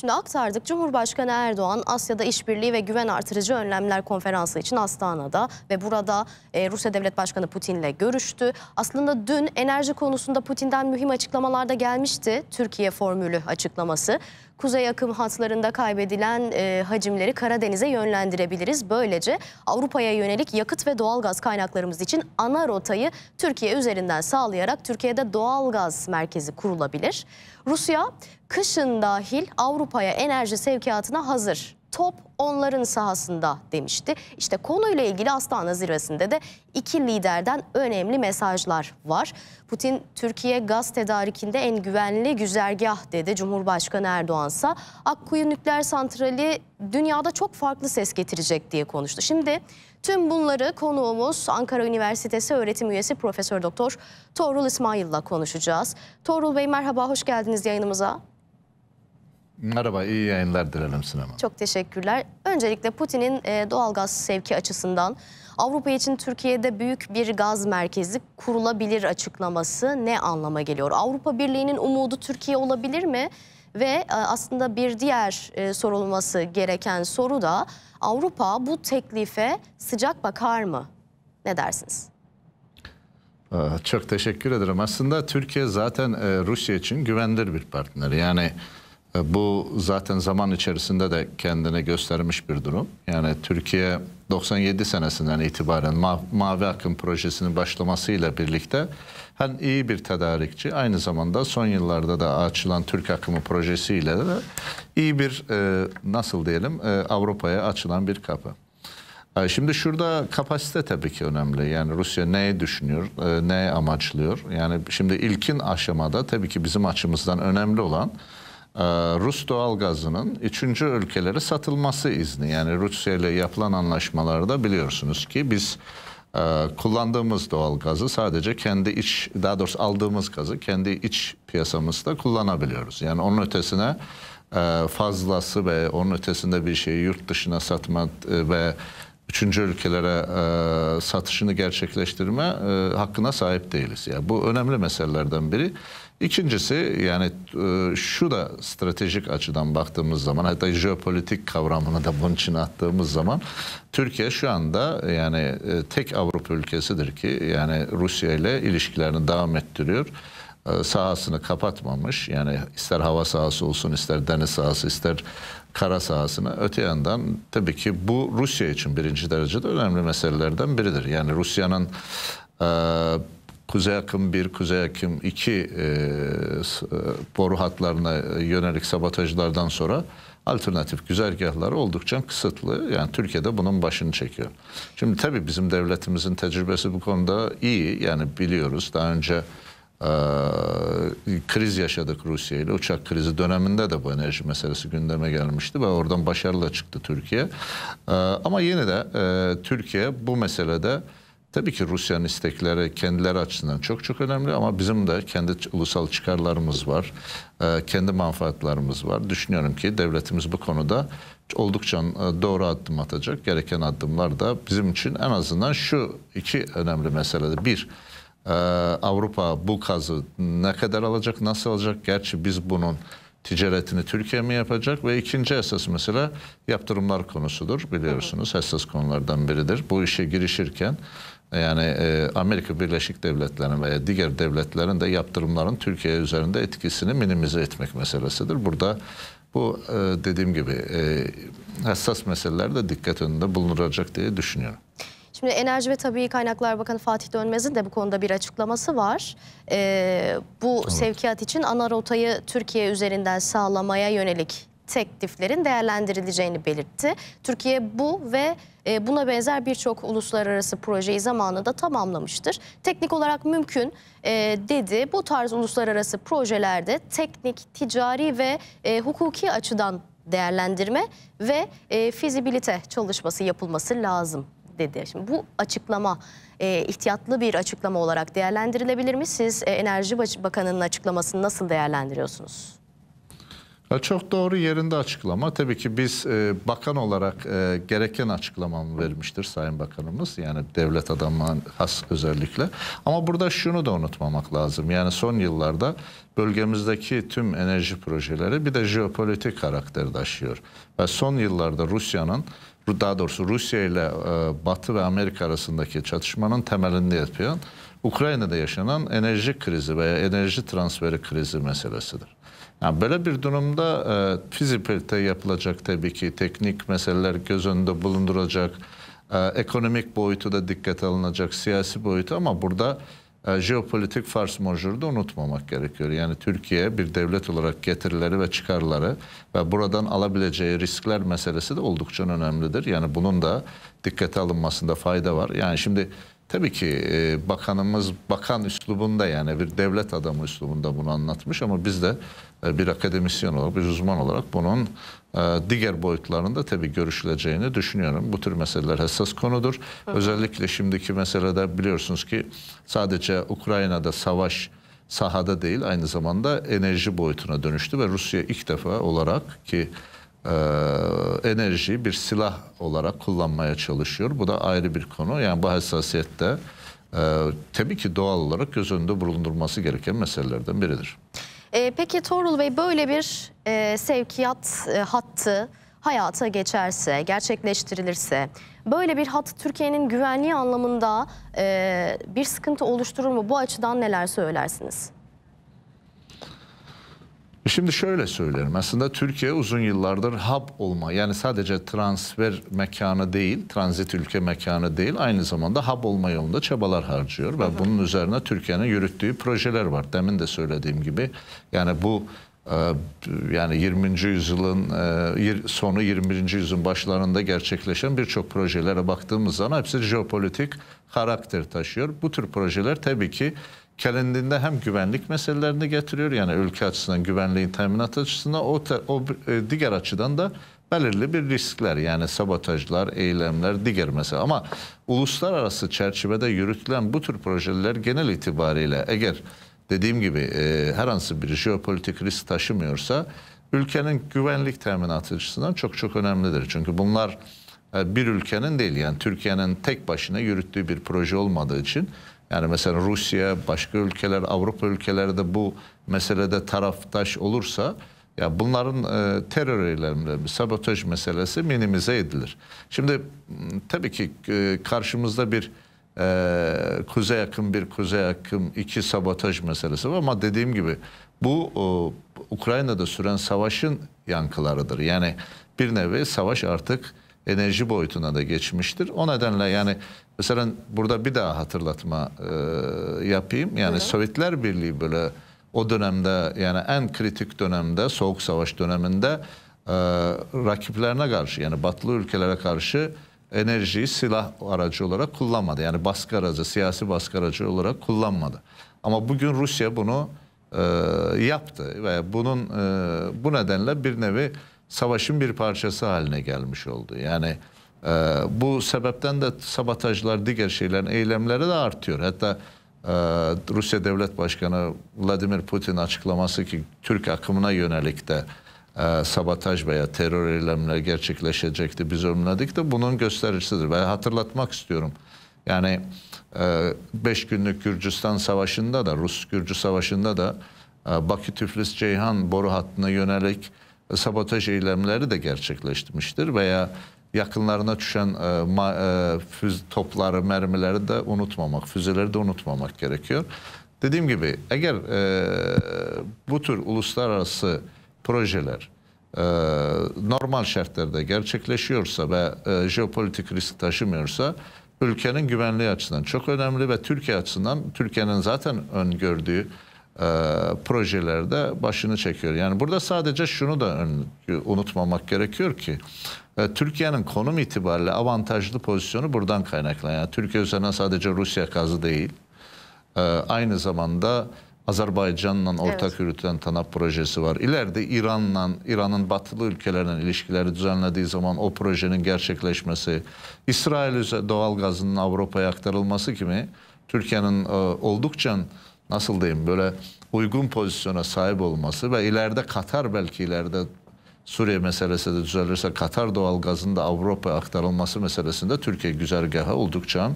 Şimdi aktardık Cumhurbaşkanı Erdoğan Asya'da işbirliği ve güven artırıcı önlemler konferansı için Astana'da ve burada e, Rusya Devlet Başkanı Putin'le görüştü. Aslında dün enerji konusunda Putin'den mühim açıklamalarda gelmişti Türkiye formülü açıklaması kuzey akım hatlarında kaybedilen e, hacimleri Karadeniz'e yönlendirebiliriz. Böylece Avrupa'ya yönelik yakıt ve doğalgaz kaynaklarımız için ana rotayı Türkiye üzerinden sağlayarak Türkiye'de doğalgaz merkezi kurulabilir. Rusya kışın dahil Avrupa'ya enerji sevkiyatına hazır. Top onların sahasında demişti. İşte konuyla ilgili Astana zirvesinde de iki liderden önemli mesajlar var. Putin Türkiye gaz tedarikinde en güvenli güzergah dedi Cumhurbaşkanı Erdoğansa. Akkuyu nükleer santrali dünyada çok farklı ses getirecek diye konuştu. Şimdi tüm bunları konuğumuz Ankara Üniversitesi öğretim üyesi Profesör Doktor Torul İsmail'la konuşacağız. Torul Bey merhaba hoş geldiniz yayınımıza. Merhaba, iyi yayınlar dilerim sinema. Çok teşekkürler. Öncelikle Putin'in e, doğalgaz sevki açısından Avrupa için Türkiye'de büyük bir gaz merkezi kurulabilir açıklaması ne anlama geliyor? Avrupa Birliği'nin umudu Türkiye olabilir mi? Ve e, aslında bir diğer e, sorulması gereken soru da Avrupa bu teklife sıcak bakar mı? Ne dersiniz? Ee, çok teşekkür ederim. Aslında Türkiye zaten Rusya için güvendir bir partner. Yani... E, bu zaten zaman içerisinde de kendini göstermiş bir durum. Yani Türkiye 97 senesinden itibaren Ma Mavi Akım projesinin başlamasıyla birlikte hem iyi bir tedarikçi aynı zamanda son yıllarda da açılan Türk Akımı projesiyle de iyi bir e, nasıl diyelim e, Avrupa'ya açılan bir kapı. E, şimdi şurada kapasite tabii ki önemli. Yani Rusya ne düşünüyor, e, ne amaçlıyor? Yani şimdi ilkin aşamada tabii ki bizim açımızdan önemli olan ee, Rus doğalgazının üçüncü ülkelere satılması izni. Yani Rusya ile yapılan anlaşmalarda biliyorsunuz ki biz e, kullandığımız doğalgazı sadece kendi iç, daha doğrusu aldığımız gazı kendi iç piyasamızda kullanabiliyoruz. Yani onun ötesine e, fazlası ve onun ötesinde bir şeyi yurt dışına satma e, ve üçüncü ülkelere satışını gerçekleştirme hakkına sahip değiliz. Yani bu önemli meselelerden biri. İkincisi yani e, şu da stratejik açıdan baktığımız zaman hatta jeopolitik kavramını da bunun için attığımız zaman Türkiye şu anda yani e, tek Avrupa ülkesidir ki yani Rusya ile ilişkilerini devam ettiriyor e, sahasını kapatmamış. Yani ister hava sahası olsun, ister deniz sahası, ister kara sahasını. Öte yandan tabii ki bu Rusya için birinci derecede önemli meselelerden biridir. Yani Rusya'nın Kuzey Akım 1, Kuzey Akım 2 e, e, boru hatlarına yönelik sabotajlardan sonra alternatif güzergahlar oldukça kısıtlı. Yani Türkiye'de bunun başını çekiyor. Şimdi tabii bizim devletimizin tecrübesi bu konuda iyi. Yani biliyoruz daha önce e, kriz yaşadık Rusya ile. Uçak krizi döneminde de bu enerji meselesi gündeme gelmişti ve oradan başarılı çıktı Türkiye. E, ama yine de e, Türkiye bu meselede Tabii ki Rusya'nın istekleri kendileri açısından çok çok önemli ama bizim de kendi ulusal çıkarlarımız var, e, kendi manfaatlarımız var. Düşünüyorum ki devletimiz bu konuda oldukça e, doğru adım atacak. Gereken adımlar da bizim için en azından şu iki önemli meselede. Bir, e, Avrupa bu kazı ne kadar alacak, nasıl alacak? Gerçi biz bunun ticaretini Türkiye mi yapacak ve ikinci esas mesela yaptırımlar konusudur biliyorsunuz hı hassas konulardan biridir. Bu işe girişirken e, yani e, Amerika Birleşik Devletleri'nin veya diğer devletlerin de yaptırımların Türkiye üzerinde etkisini minimize etmek meselesidir. Burada bu e, dediğim gibi e, hassas meselelerde dikkat önünde bulunacak diye düşünüyorum. Şimdi Enerji ve Tabii Kaynaklar Bakanı Fatih Dönmez'in de bu konuda bir açıklaması var. Ee, bu tamam. sevkiyat için ana rotayı Türkiye üzerinden sağlamaya yönelik tekliflerin değerlendirileceğini belirtti. Türkiye bu ve e, buna benzer birçok uluslararası projeyi zamanında tamamlamıştır. Teknik olarak mümkün e, dedi. Bu tarz uluslararası projelerde teknik, ticari ve e, hukuki açıdan değerlendirme ve fizibilite çalışması yapılması lazım dedi. Şimdi bu açıklama e, ihtiyatlı bir açıklama olarak değerlendirilebilir mi? Siz e, Enerji Bakanı'nın açıklamasını nasıl değerlendiriyorsunuz? Ya çok doğru yerinde açıklama. Tabii ki biz e, bakan olarak e, gereken açıklamamı vermiştir Sayın Bakanımız. Yani devlet adamı has özellikle. Ama burada şunu da unutmamak lazım. Yani son yıllarda bölgemizdeki tüm enerji projeleri bir de jeopolitik karakter taşıyor. Ve son yıllarda Rusya'nın daha doğrusu Rusya ile e, Batı ve Amerika arasındaki çatışmanın temelinde yapıyor. Ukrayna'da yaşanan enerji krizi veya enerji transferi krizi meselesidir. Yani böyle bir durumda e, fizibilite yapılacak tabii ki teknik meseleler göz önünde bulunduracak, e, ekonomik boyutu da dikkate alınacak, siyasi boyutu ama burada e, jeopolitik farz majörü de unutmamak gerekiyor. Yani Türkiye bir devlet olarak getirileri ve çıkarları ve buradan alabileceği riskler meselesi de oldukça önemlidir. Yani bunun da dikkate alınmasında fayda var. Yani şimdi Tabii ki e, bakanımız bakan üslubunda yani bir devlet adamı üslubunda bunu anlatmış ama biz de e, bir akademisyen olarak, bir uzman olarak bunun e, diğer boyutlarında tabii görüşüleceğini düşünüyorum. Bu tür meseleler hassas konudur. Evet. Özellikle şimdiki meselede biliyorsunuz ki sadece Ukrayna'da savaş sahada değil aynı zamanda enerji boyutuna dönüştü ve Rusya ilk defa olarak ki e, ee, enerjiyi bir silah olarak kullanmaya çalışıyor. Bu da ayrı bir konu. Yani bu hassasiyette e, tabii ki doğal olarak göz önünde bulundurması gereken meselelerden biridir. E, peki Torul Bey böyle bir e, sevkiyat e, hattı hayata geçerse, gerçekleştirilirse böyle bir hat Türkiye'nin güvenliği anlamında e, bir sıkıntı oluşturur mu? Bu açıdan neler söylersiniz? Şimdi şöyle söylerim aslında Türkiye uzun yıllardır hub olma yani sadece transfer mekanı değil, transit ülke mekanı değil aynı zamanda hub olma yolunda çabalar harcıyor ve hı bunun üzerine Türkiye'nin yürüttüğü projeler var. Demin de söylediğim gibi yani bu e, yani 20. yüzyılın e, sonu 21. yüzyılın başlarında gerçekleşen birçok projelere baktığımız zaman hepsi jeopolitik karakter taşıyor. Bu tür projeler tabii ki kendinde hem güvenlik meselelerini getiriyor yani ülke açısından güvenliğin teminat açısından o, te, o e, diğer açıdan da belirli bir riskler yani sabotajlar, eylemler, diğer mesela ama uluslararası çerçevede yürütülen bu tür projeler genel itibariyle eğer dediğim gibi e, herhangi bir jeopolitik risk taşımıyorsa ülkenin güvenlik teminatı açısından çok çok önemlidir. Çünkü bunlar e, bir ülkenin değil yani Türkiye'nin tek başına yürüttüğü bir proje olmadığı için yani mesela Rusya, başka ülkeler, Avrupa ülkeleri de bu meselede taraftaş olursa ya bunların e, terör eylemleri, sabotaj meselesi minimize edilir. Şimdi tabii ki e, karşımızda bir e, kuzey akım bir kuzey akım iki sabotaj meselesi var ama dediğim gibi bu o, Ukrayna'da süren savaşın yankılarıdır. Yani bir nevi savaş artık enerji boyutuna da geçmiştir. O nedenle yani mesela burada bir daha hatırlatma e, yapayım. Yani Hı. Sovyetler Birliği böyle o dönemde yani en kritik dönemde Soğuk Savaş döneminde e, rakiplerine karşı yani batılı ülkelere karşı enerjiyi silah aracı olarak kullanmadı. Yani baskı aracı, siyasi baskı aracı olarak kullanmadı. Ama bugün Rusya bunu e, yaptı ve bunun e, bu nedenle bir nevi savaşın bir parçası haline gelmiş oldu. Yani e, bu sebepten de sabotajlar, diğer şeylerin eylemleri de artıyor. Hatta e, Rusya Devlet Başkanı Vladimir Putin açıklaması ki Türk akımına yönelik de e, sabotaj veya terör eylemleri gerçekleşecekti, biz önledik de bunun göstericisidir. Ve hatırlatmak istiyorum. Yani 5 e, günlük Gürcistan Savaşı'nda da, Rus-Gürcü Savaşı'nda da e, Bakü-Tiflis-Ceyhan boru hattına yönelik sabotaj eylemleri de gerçekleştirmiştir veya yakınlarına düşen e, ma, e, füz topları, mermileri de unutmamak, füzeleri de unutmamak gerekiyor. Dediğim gibi eğer e, bu tür uluslararası projeler e, normal şartlarda gerçekleşiyorsa ve e, jeopolitik risk taşımıyorsa ülkenin güvenliği açısından çok önemli ve Türkiye açısından Türkiye'nin zaten öngördüğü e, projelerde başını çekiyor. Yani burada sadece şunu da unutmamak gerekiyor ki e, Türkiye'nin konum itibariyle avantajlı pozisyonu buradan kaynaklanıyor. Yani Türkiye üzerine sadece Rusya gazı değil. E, aynı zamanda Azerbaycan'la ortak evet. yürütülen TANAP projesi var. İleride İran'la, İran'ın batılı ülkelerle ilişkileri düzenlediği zaman o projenin gerçekleşmesi, İsrail'e doğal gazının Avrupa'ya aktarılması gibi Türkiye'nin e, oldukça nasıl diyeyim böyle uygun pozisyona sahip olması ve ileride Katar belki ileride Suriye meselesi de düzelirse Katar doğalgazının da Avrupa'ya aktarılması meselesinde Türkiye güzergahı oldukça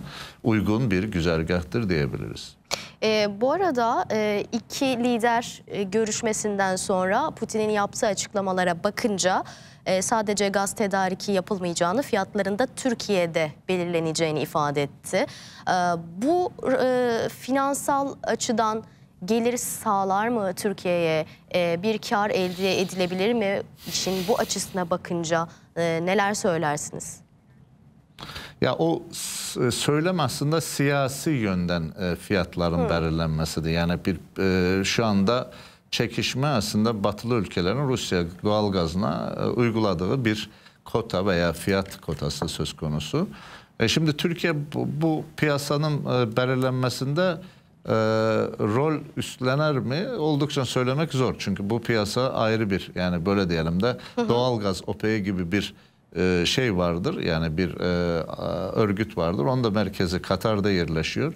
uygun bir güzergahtır diyebiliriz. E, bu arada e, iki lider e, görüşmesinden sonra Putin'in yaptığı açıklamalara bakınca e, sadece gaz tedariki yapılmayacağını fiyatlarında Türkiye'de belirleneceğini ifade etti. E, bu e, finansal açıdan gelir sağlar mı Türkiye'ye? E, bir kar elde edilebilir mi? İşin bu açısına bakınca e, neler söylersiniz? Ya o e, söylem aslında siyasi yönden e, fiyatların Hı. belirlenmesidir. Yani bir e, şu anda çekişme aslında batılı ülkelerin Rusya doğalgazına e, uyguladığı bir kota veya fiyat kotası söz konusu. E şimdi Türkiye bu, bu piyasanın belirlenmesinde e, rol üstlener mi? Oldukça söylemek zor. Çünkü bu piyasa ayrı bir yani böyle diyelim de doğalgaz OPEC gibi bir e, şey vardır yani bir e, örgüt vardır. Onun da merkezi Katar'da yerleşiyor.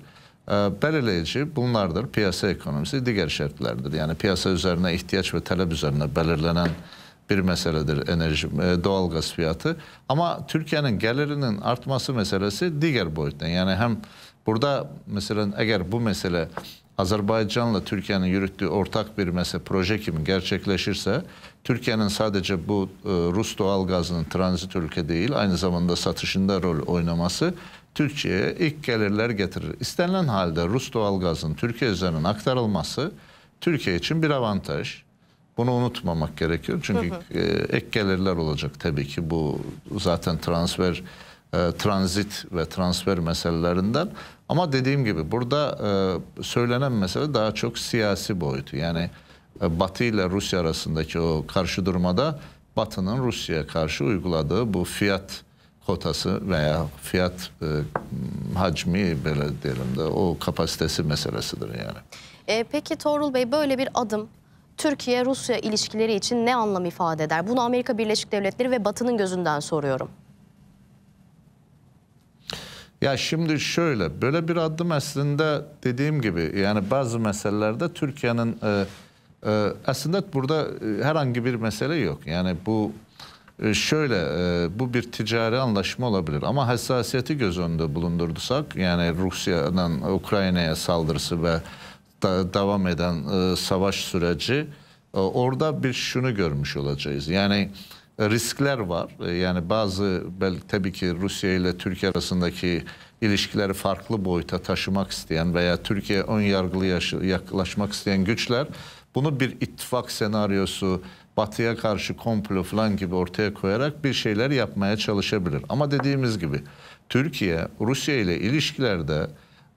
E, belirleyici bunlardır. Piyasa ekonomisi diğer şartlardır. Yani piyasa üzerine ihtiyaç ve talep üzerine belirlenen bir meseledir enerji, doğal gaz fiyatı. Ama Türkiye'nin gelirinin artması meselesi diğer boyutta Yani hem burada mesela eğer bu mesele Azerbaycan'la Türkiye'nin yürüttüğü ortak bir mesela proje kimi gerçekleşirse Türkiye'nin sadece bu e, Rus doğal gazının transit ülke değil aynı zamanda satışında rol oynaması Türkiye'ye ilk gelirler getirir. İstenilen halde Rus doğal gazın Türkiye üzerinden aktarılması Türkiye için bir avantaj. Bunu unutmamak gerekiyor. Çünkü hı hı. E, ek gelirler olacak tabii ki bu zaten transfer e, transit ve transfer meselelerinden ama dediğim gibi burada e, söylenen mesele daha çok siyasi boyutu. Yani e, Batı ile Rusya arasındaki o karşı durmada Batı'nın Rusya'ya karşı uyguladığı bu fiyat kotası veya fiyat e, hacmi böyle diyelim de o kapasitesi meselesidir yani. E, peki Torul Bey böyle bir adım Türkiye-Rusya ilişkileri için ne anlam ifade eder? Bunu Amerika Birleşik Devletleri ve Batı'nın gözünden soruyorum. Ya şimdi şöyle, böyle bir adım aslında dediğim gibi yani bazı meselelerde Türkiye'nin e, e, aslında burada e, herhangi bir mesele yok. Yani bu e, şöyle e, bu bir ticari anlaşma olabilir ama hassasiyeti göz önünde bulundurursak yani Rusya'dan Ukrayna'ya saldırısı ve da, devam eden e, savaş süreci e, orada bir şunu görmüş olacağız. Yani e, riskler var. E, yani bazı belki tabii ki Rusya ile Türkiye arasındaki ilişkileri farklı boyuta taşımak isteyen veya Türkiye ön yargılı yaklaşmak isteyen güçler bunu bir ittifak senaryosu, batıya karşı komplo falan gibi ortaya koyarak bir şeyler yapmaya çalışabilir. Ama dediğimiz gibi Türkiye Rusya ile ilişkilerde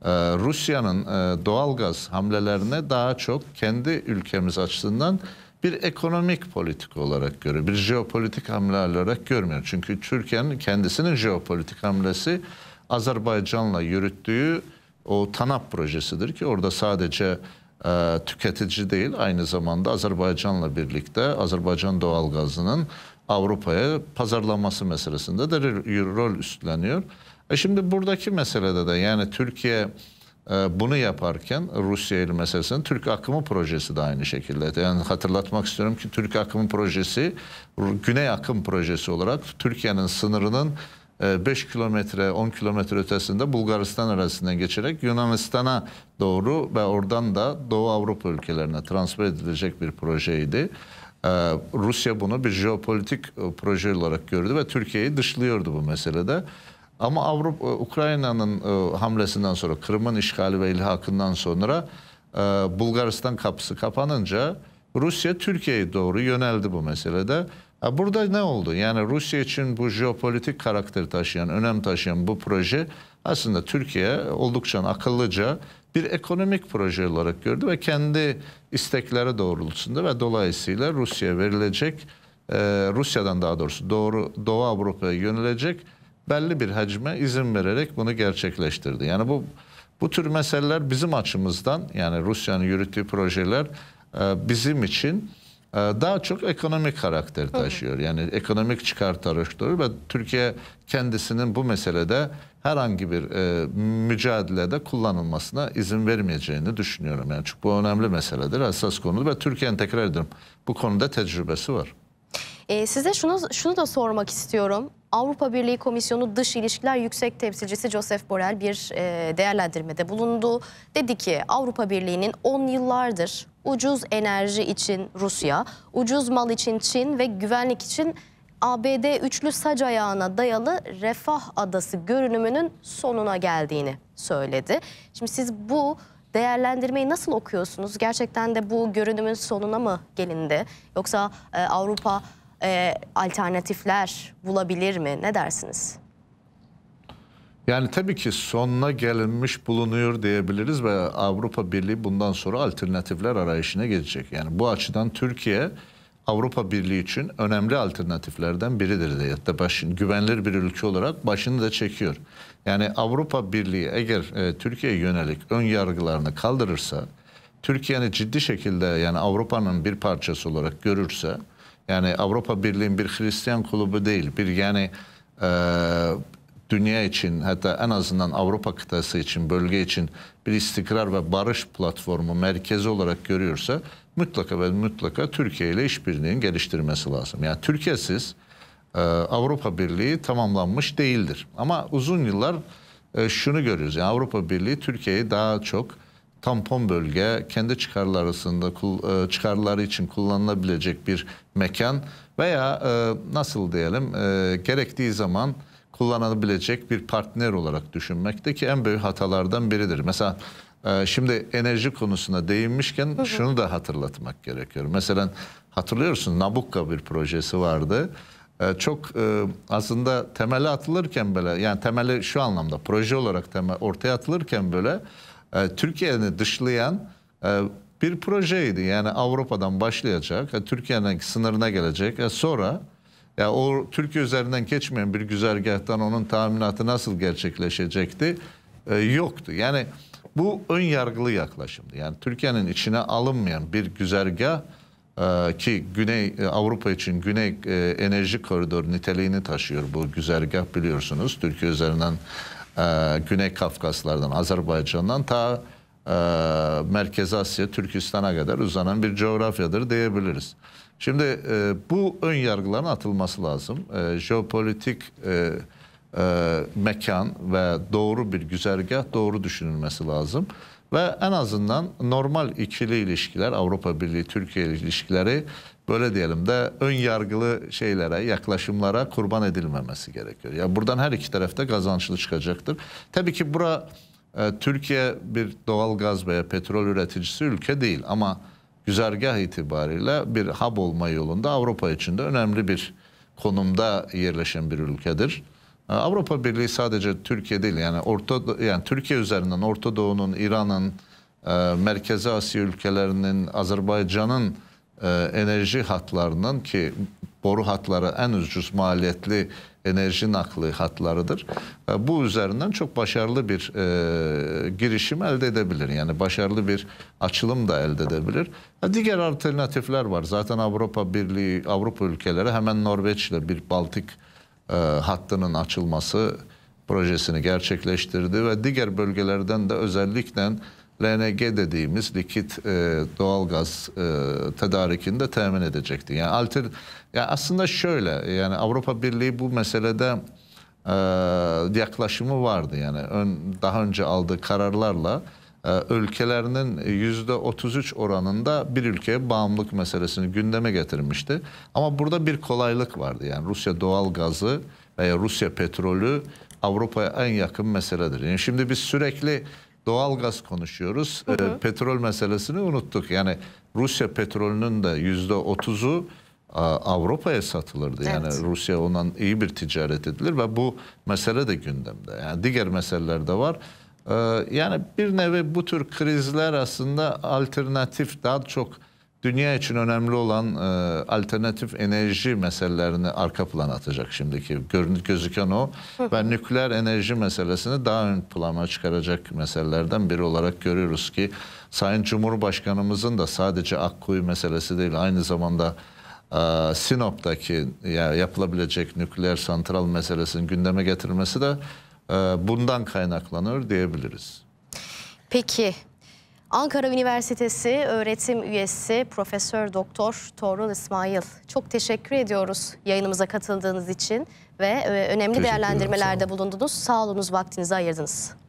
e, Rusya'nın doğalgaz hamlelerine daha çok kendi ülkemiz açısından bir ekonomik politik olarak görüyor. Bir jeopolitik hamle olarak görmüyor. Çünkü Türkiye'nin kendisinin jeopolitik hamlesi Azerbaycan'la yürüttüğü o TANAP projesidir ki orada sadece e, tüketici değil aynı zamanda Azerbaycan'la birlikte Azerbaycan doğalgazının Avrupa'ya pazarlanması meselesinde de rol üstleniyor. E şimdi buradaki meselede de yani Türkiye ee, bunu yaparken Rusya ile meselesinin Türk akımı projesi de aynı şekilde. Yani hatırlatmak istiyorum ki Türk akımı projesi Güney akım projesi olarak Türkiye'nin sınırının 5 e, kilometre 10 kilometre ötesinde Bulgaristan arasından geçerek Yunanistan'a doğru ve oradan da Doğu Avrupa ülkelerine transfer edilecek bir projeydi. Ee, Rusya bunu bir jeopolitik e, proje olarak gördü ve Türkiye'yi dışlıyordu bu meselede. Ama Avrupa e, Ukrayna'nın e, hamlesinden sonra Kırım'ın işgali ve ilhakından sonra e, Bulgaristan kapısı kapanınca Rusya Türkiye'ye doğru yöneldi bu meselede. E, burada ne oldu? Yani Rusya için bu jeopolitik karakter taşıyan, önem taşıyan bu proje aslında Türkiye oldukça akıllıca bir ekonomik proje olarak gördü ve kendi istekleri doğrultusunda ve dolayısıyla Rusya'ya verilecek, e, Rusya'dan daha doğrusu doğru Doğu Avrupa'ya yönelecek belli bir hacme izin vererek bunu gerçekleştirdi. Yani bu bu tür meseleler bizim açımızdan yani Rusya'nın yürüttüğü projeler e, bizim için e, daha çok ekonomik karakter taşıyor. Yani ekonomik çıkar taşıyor ve Türkiye kendisinin bu meselede herhangi bir e, mücadelede kullanılmasına izin vermeyeceğini düşünüyorum. Yani çünkü bu önemli meseledir, hassas konudur ve Türkiye'nin tekrar ediyorum bu konuda tecrübesi var. E, size şunu şunu da sormak istiyorum. Avrupa Birliği Komisyonu Dış İlişkiler Yüksek Temsilcisi Joseph Borrell bir e, değerlendirmede bulundu. Dedi ki Avrupa Birliği'nin 10 yıllardır ucuz enerji için Rusya, ucuz mal için Çin ve güvenlik için ABD üçlü sac ayağına dayalı refah adası görünümünün sonuna geldiğini söyledi. Şimdi siz bu değerlendirmeyi nasıl okuyorsunuz? Gerçekten de bu görünümün sonuna mı gelindi? Yoksa e, Avrupa e, alternatifler bulabilir mi? Ne dersiniz? Yani tabii ki sonuna gelinmiş bulunuyor diyebiliriz ve Avrupa Birliği bundan sonra alternatifler arayışına gelecek. Yani bu açıdan Türkiye Avrupa Birliği için önemli alternatiflerden biridir diye. Hatta başın, güvenilir bir ülke olarak başını da çekiyor. Yani Avrupa Birliği eğer e, Türkiye'ye yönelik ön yargılarını kaldırırsa, Türkiye'ni ciddi şekilde yani Avrupa'nın bir parçası olarak görürse yani Avrupa Birliği bir Hristiyan kulübü değil. Bir yani e, dünya için hatta en azından Avrupa kıtası için, bölge için bir istikrar ve barış platformu merkezi olarak görüyorsa mutlaka ve mutlaka Türkiye ile işbirliğinin geliştirmesi lazım. Yani Türkiye'siz e, Avrupa Birliği tamamlanmış değildir. Ama uzun yıllar e, şunu görüyoruz. Yani Avrupa Birliği Türkiye'yi daha çok tampon bölge, kendi çıkarları arasında e, çıkarları için kullanılabilecek bir mekan veya e, nasıl diyelim e, gerektiği zaman kullanılabilecek bir partner olarak düşünmekteki en büyük hatalardan biridir. Mesela Şimdi enerji konusuna değinmişken şunu da hatırlatmak gerekiyor. Mesela hatırlıyorsun Nabucca bir projesi vardı. Çok aslında temeli atılırken böyle yani temeli şu anlamda proje olarak temel, ortaya atılırken böyle e, Türkiye'ni dışlayan e, bir projeydi. Yani Avrupa'dan başlayacak, e, Türkiye'nin sınırına gelecek. E, sonra ya o Türkiye üzerinden geçmeyen bir güzergahtan onun tahminatı nasıl gerçekleşecekti? yoktu. Yani bu ön yargılı yaklaşımdı. Yani Türkiye'nin içine alınmayan bir güzergah ki Güney Avrupa için Güney Enerji Koridoru niteliğini taşıyor bu güzergah biliyorsunuz. Türkiye üzerinden ee, Güney Kafkaslardan, Azerbaycan'dan ta e, Merkez Asya, Türkistan'a kadar uzanan bir coğrafyadır diyebiliriz. Şimdi e, bu ön yargıların atılması lazım. E, jeopolitik mekan ve doğru bir güzergah doğru düşünülmesi lazım. Ve en azından normal ikili ilişkiler, Avrupa Birliği, Türkiye ilişkileri böyle diyelim de ön yargılı şeylere, yaklaşımlara kurban edilmemesi gerekiyor. Ya yani buradan her iki tarafta kazançlı çıkacaktır. Tabii ki bura e, Türkiye bir doğal gaz veya petrol üreticisi ülke değil ama güzergah itibariyle bir hub olma yolunda Avrupa içinde önemli bir konumda yerleşen bir ülkedir. Ee, Avrupa Birliği sadece Türkiye değil yani Orta yani Türkiye üzerinden Orta Doğu'nun, İran'ın, e, Merkezi Asya ülkelerinin, Azerbaycan'ın e, enerji hatlarının ki boru hatları en ucuz maliyetli enerji nakli hatlarıdır. E, bu üzerinden çok başarılı bir e, girişim elde edebilir. Yani başarılı bir açılım da elde edebilir. E, diğer alternatifler var. Zaten Avrupa Birliği, Avrupa ülkeleri hemen Norveç ile bir Baltık e, hattının açılması projesini gerçekleştirdi ve diğer bölgelerden de özellikle LNG dediğimiz likit e, doğalgaz e, tedarikini de temin edecekti. Yani altır, ya aslında şöyle yani Avrupa Birliği bu meselede e, yaklaşımı vardı yani ön, daha önce aldığı kararlarla ee, ülkelerinin %33 e, oranında bir ülkeye bağımlılık meselesini gündeme getirmişti. Ama burada bir kolaylık vardı. Yani Rusya doğal gazı veya Rusya petrolü Avrupa'ya en yakın meseledir. Yani şimdi biz sürekli doğal gaz konuşuyoruz. Hı hı. E, petrol meselesini unuttuk. Yani Rusya petrolünün de %30'u e, Avrupa'ya satılırdı. Evet. Yani Rusya ondan iyi bir ticaret edilir ve bu mesele de gündemde. Yani diğer meseleler de var. Ee, yani bir nevi bu tür krizler aslında alternatif daha çok dünya için önemli olan e, alternatif enerji meselelerini arka plan atacak şimdiki. Görünüp gözüken o ve nükleer enerji meselesini daha ön plana çıkaracak meselelerden biri olarak görüyoruz ki Sayın Cumhurbaşkanımızın da sadece Akkuyu meselesi değil aynı zamanda e, Sinop'taki ya, yapılabilecek nükleer santral meselesinin gündeme getirilmesi de e, bundan kaynaklanır diyebiliriz. Peki Ankara Üniversitesi öğretim üyesi Profesör Doktor Torun İsmail çok teşekkür ediyoruz yayınımıza katıldığınız için ve e, önemli değerlendirmelerde bulundunuz. Sağ olunuz vaktinizi ayırdınız.